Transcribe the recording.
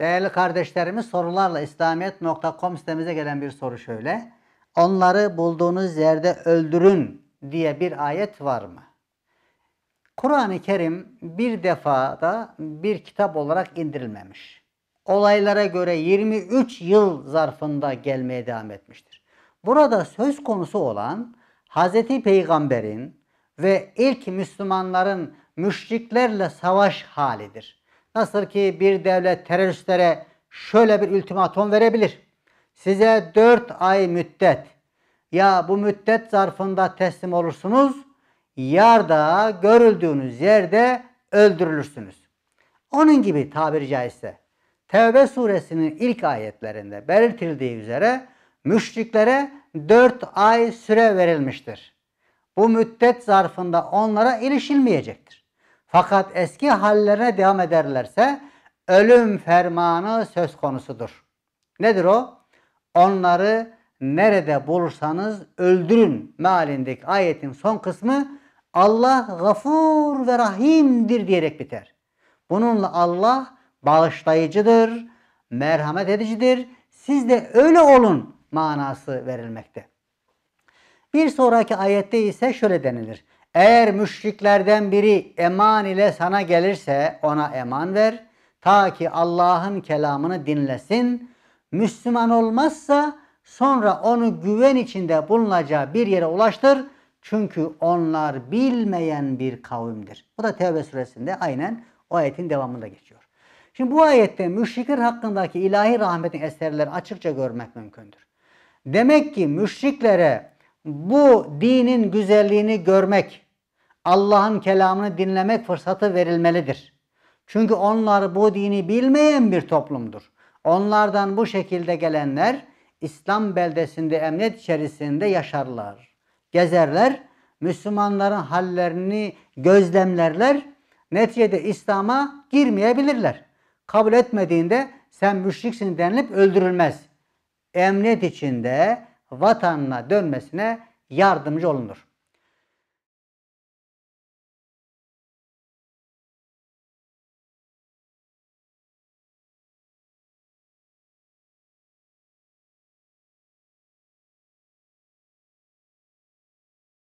Değerli kardeşlerimiz sorularla İslamiyet.com sitemize gelen bir soru şöyle. Onları bulduğunuz yerde öldürün diye bir ayet var mı? Kur'an-ı Kerim bir defada bir kitap olarak indirilmemiş. Olaylara göre 23 yıl zarfında gelmeye devam etmiştir. Burada söz konusu olan Hz. Peygamber'in ve ilk Müslümanların müşriklerle savaş halidir. Nasıl ki bir devlet teröristlere şöyle bir ultimatum verebilir. Size 4 ay müddet ya bu müddet zarfında teslim olursunuz ya da görüldüğünüz yerde öldürülürsünüz. Onun gibi tabiri caizse Tevbe suresinin ilk ayetlerinde belirtildiği üzere müşriklere 4 ay süre verilmiştir. Bu müddet zarfında onlara erişilmeyecektir. Fakat eski hallerine devam ederlerse ölüm fermanı söz konusudur. Nedir o? Onları nerede bulursanız öldürün mealindeki ayetin son kısmı Allah gafur ve rahimdir diyerek biter. Bununla Allah bağışlayıcıdır, merhamet edicidir. Siz de öyle olun manası verilmekte. Bir sonraki ayette ise şöyle denilir. Eğer müşriklerden biri eman ile sana gelirse ona eman ver. Ta ki Allah'ın kelamını dinlesin. Müslüman olmazsa sonra onu güven içinde bulunacağı bir yere ulaştır. Çünkü onlar bilmeyen bir kavimdir. Bu da Tevbe suresinde aynen o ayetin devamında geçiyor. Şimdi bu ayette müşrikler hakkındaki ilahi rahmetin eserleri açıkça görmek mümkündür. Demek ki müşriklere bu dinin güzelliğini görmek, Allah'ın kelamını dinlemek fırsatı verilmelidir. Çünkü onlar bu dini bilmeyen bir toplumdur. Onlardan bu şekilde gelenler İslam beldesinde emniyet içerisinde yaşarlar. Gezerler, Müslümanların hallerini gözlemlerler. Neticede İslam'a girmeyebilirler. Kabul etmediğinde sen müşriksin denilip öldürülmez. Emniyet içinde vatanına dönmesine yardımcı olunur.